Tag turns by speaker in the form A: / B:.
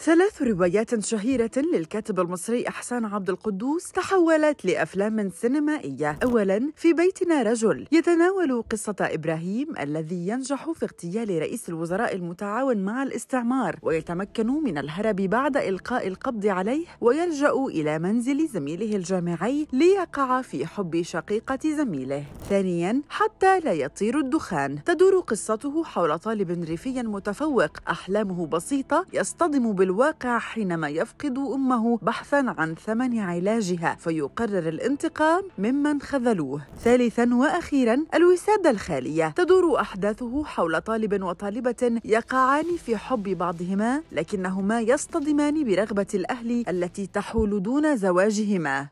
A: ثلاث روايات شهيرة للكاتب المصري أحسان عبد القدوس تحولت لأفلام سينمائية أولا في بيتنا رجل يتناول قصة إبراهيم الذي ينجح في اغتيال رئيس الوزراء المتعاون مع الاستعمار ويتمكن من الهرب بعد إلقاء القبض عليه ويلجأ إلى منزل زميله الجامعي ليقع في حب شقيقة زميله ثانيا حتى لا يطير الدخان تدور قصته حول طالب ريفي متفوق أحلامه بسيطة يصطدم بال الواقع حينما يفقد أمه بحثا عن ثمن علاجها فيقرر الانتقام ممن خذلوه ثالثا وأخيرا الوسادة الخالية تدور أحداثه حول طالب وطالبة يقعان في حب بعضهما لكنهما يصطدمان برغبة الأهل التي تحول دون زواجهما